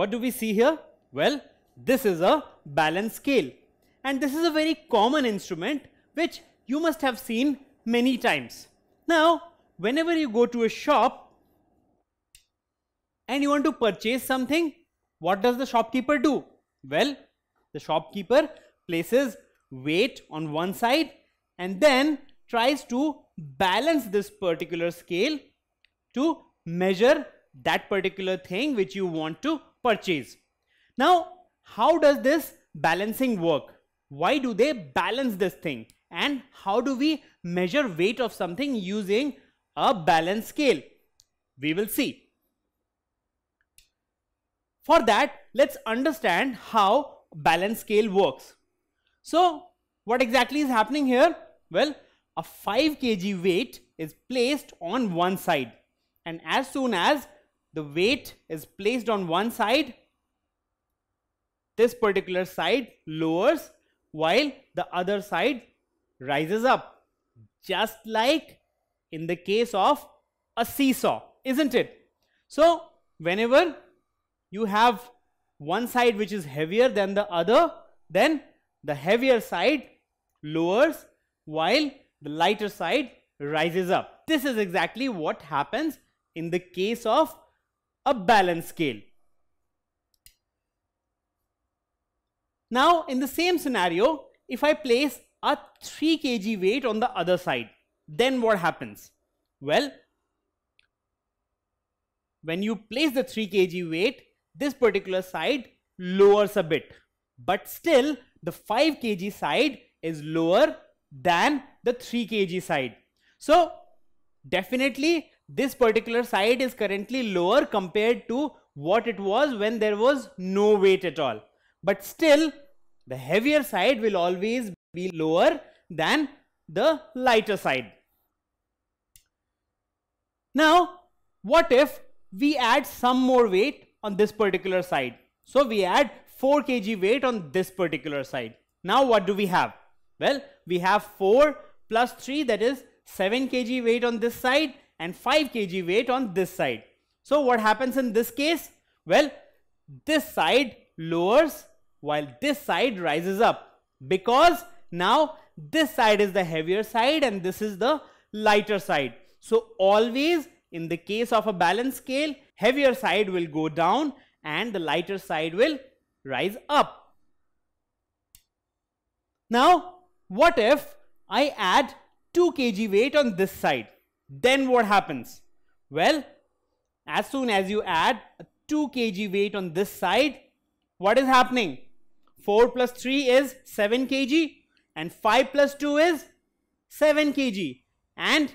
What do we see here? Well, this is a balance scale and this is a very common instrument which you must have seen many times. Now, whenever you go to a shop and you want to purchase something, what does the shopkeeper do? Well, the shopkeeper places weight on one side and then tries to balance this particular scale to measure that particular thing which you want to purchase. Now, how does this balancing work? Why do they balance this thing? And how do we measure weight of something using a balance scale? We will see. For that, let's understand how balance scale works. So, what exactly is happening here? Well, a 5 kg weight is placed on one side and as soon as the weight is placed on one side, this particular side lowers while the other side rises up, just like in the case of a seesaw, isn't it? So, whenever you have one side which is heavier than the other, then the heavier side lowers while the lighter side rises up. This is exactly what happens in the case of a balance scale. Now, in the same scenario, if I place a 3 kg weight on the other side, then what happens? Well, when you place the 3 kg weight, this particular side lowers a bit, but still the 5 kg side is lower than the 3 kg side. So, definitely this particular side is currently lower compared to what it was when there was no weight at all. But still, the heavier side will always be lower than the lighter side. Now, what if we add some more weight on this particular side? So, we add 4 kg weight on this particular side. Now, what do we have? Well, we have 4 plus 3 that is 7 kg weight on this side and 5 kg weight on this side. So what happens in this case? Well, this side lowers while this side rises up because now this side is the heavier side and this is the lighter side. So always in the case of a balance scale, heavier side will go down and the lighter side will rise up. Now, what if I add 2 kg weight on this side? Then what happens? Well, as soon as you add a 2 kg weight on this side, what is happening? 4 plus 3 is 7 kg and 5 plus 2 is 7 kg and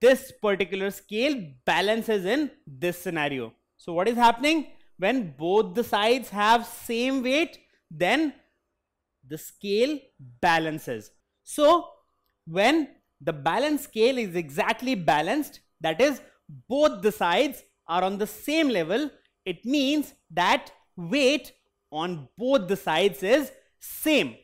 this particular scale balances in this scenario. So what is happening? When both the sides have same weight, then the scale balances. So when the balance scale is exactly balanced that is both the sides are on the same level it means that weight on both the sides is same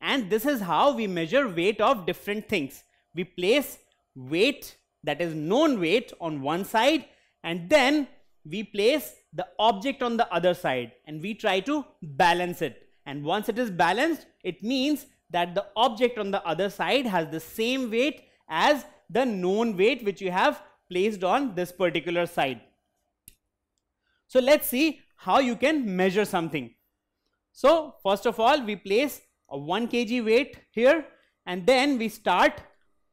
and this is how we measure weight of different things we place weight that is known weight on one side and then we place the object on the other side and we try to balance it and once it is balanced it means that the object on the other side has the same weight as the known weight which you have placed on this particular side. So let's see how you can measure something. So first of all, we place a 1 kg weight here and then we start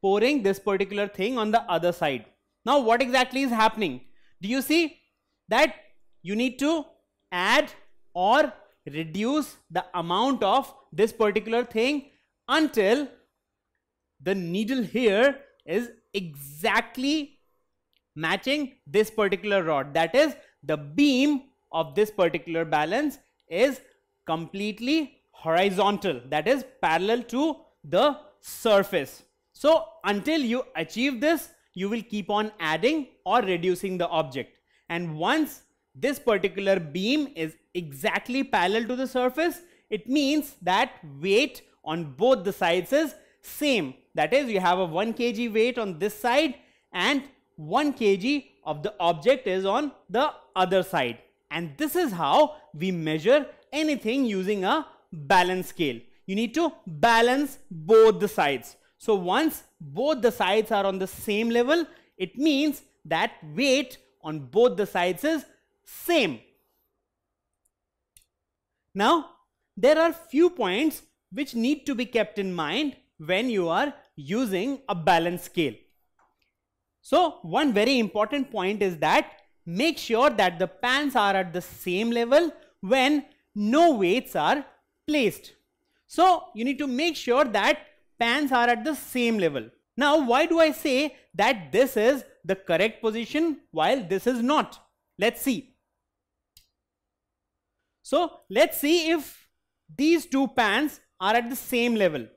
pouring this particular thing on the other side. Now what exactly is happening? Do you see that you need to add or reduce the amount of this particular thing until the needle here is exactly matching this particular rod that is the beam of this particular balance is completely horizontal that is parallel to the surface so until you achieve this you will keep on adding or reducing the object and once this particular beam is exactly parallel to the surface, it means that weight on both the sides is same. That is, you have a 1 kg weight on this side and 1 kg of the object is on the other side. And this is how we measure anything using a balance scale. You need to balance both the sides. So once both the sides are on the same level, it means that weight on both the sides is same. Now, there are few points which need to be kept in mind when you are using a balance scale. So, one very important point is that make sure that the pans are at the same level when no weights are placed. So, you need to make sure that pans are at the same level. Now, why do I say that this is the correct position while this is not? Let's see. So let's see if these two pans are at the same level.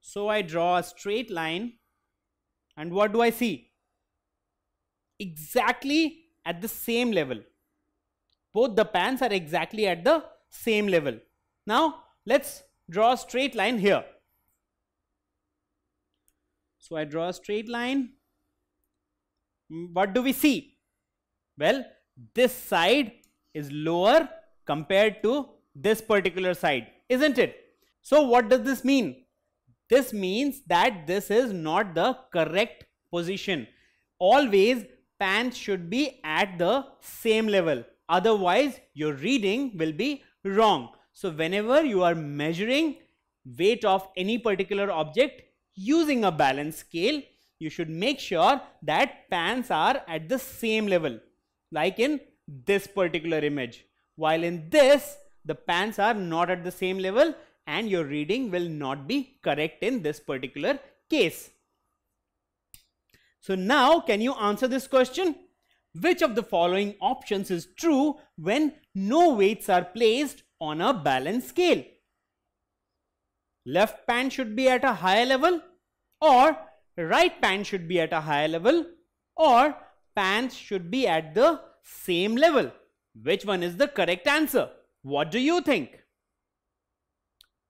So I draw a straight line and what do I see? Exactly at the same level. Both the pans are exactly at the same level. Now let's draw a straight line here. So I draw a straight line. Mm, what do we see? Well, this side is lower compared to this particular side, isn't it? So what does this mean? This means that this is not the correct position. Always pants should be at the same level. Otherwise, your reading will be wrong. So whenever you are measuring weight of any particular object using a balance scale, you should make sure that pants are at the same level like in this particular image. While in this, the pans are not at the same level and your reading will not be correct in this particular case. So now can you answer this question? Which of the following options is true when no weights are placed on a balance scale? Left pan should be at a higher level or right pan should be at a higher level or pans should be at the same level. Which one is the correct answer? What do you think?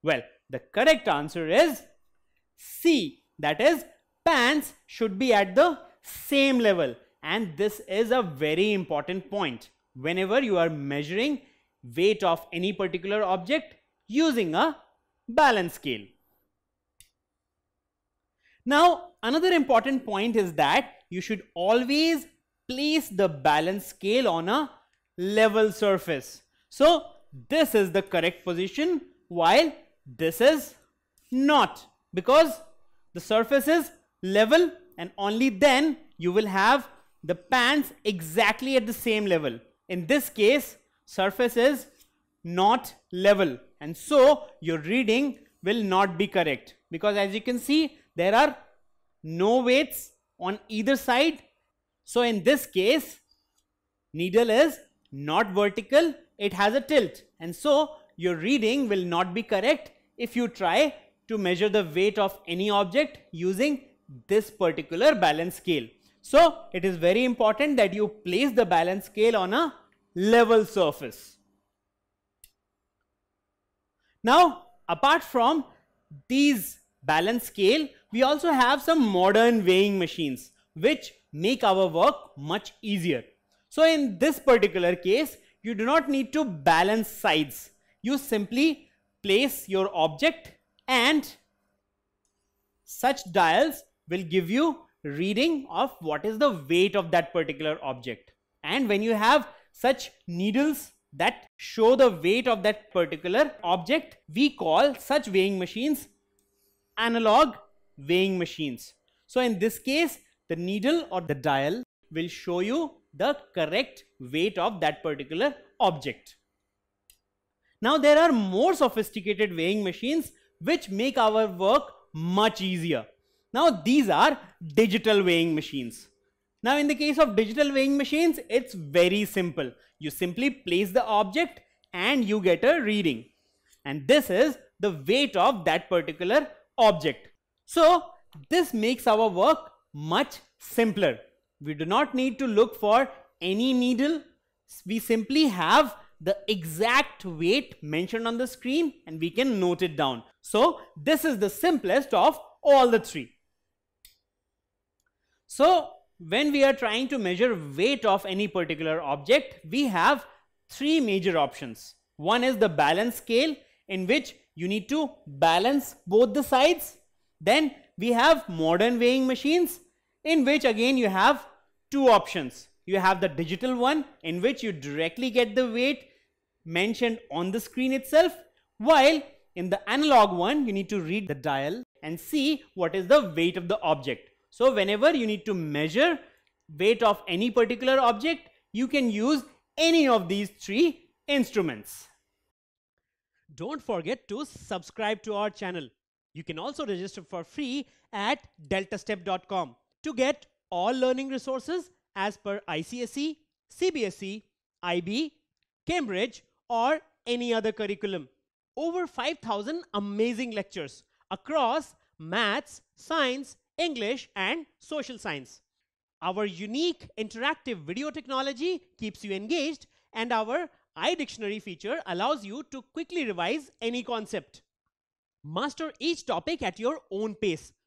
Well, the correct answer is C. That is, pants should be at the same level. And this is a very important point. Whenever you are measuring weight of any particular object using a balance scale. Now, another important point is that you should always place the balance scale on a level surface. So this is the correct position while this is not because the surface is level and only then you will have the pans exactly at the same level. In this case, surface is not level and so your reading will not be correct because as you can see, there are no weights on either side. So in this case, needle is not vertical, it has a tilt and so your reading will not be correct if you try to measure the weight of any object using this particular balance scale. So, it is very important that you place the balance scale on a level surface. Now, apart from these balance scale, we also have some modern weighing machines which make our work much easier. So in this particular case, you do not need to balance sides. You simply place your object and such dials will give you reading of what is the weight of that particular object. And when you have such needles that show the weight of that particular object, we call such weighing machines analog weighing machines. So in this case, the needle or the dial will show you the correct weight of that particular object. Now there are more sophisticated weighing machines which make our work much easier. Now these are digital weighing machines. Now in the case of digital weighing machines, it's very simple. You simply place the object and you get a reading. And this is the weight of that particular object. So this makes our work much simpler. We do not need to look for any needle. We simply have the exact weight mentioned on the screen and we can note it down. So this is the simplest of all the three. So when we are trying to measure weight of any particular object, we have three major options. One is the balance scale in which you need to balance both the sides. Then we have modern weighing machines in which again you have two options. You have the digital one in which you directly get the weight mentioned on the screen itself while in the analog one you need to read the dial and see what is the weight of the object. So whenever you need to measure weight of any particular object you can use any of these three instruments. Don't forget to subscribe to our channel. You can also register for free at deltastep.com to get all learning resources as per ICSE, CBSE, IB, Cambridge or any other curriculum. Over 5,000 amazing lectures across maths, science, English and social science. Our unique interactive video technology keeps you engaged and our iDictionary feature allows you to quickly revise any concept. Master each topic at your own pace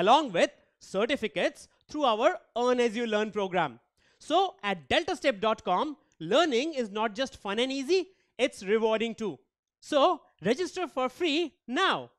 along with certificates through our Earn As You Learn program. So at deltastep.com, learning is not just fun and easy, it's rewarding too. So register for free now.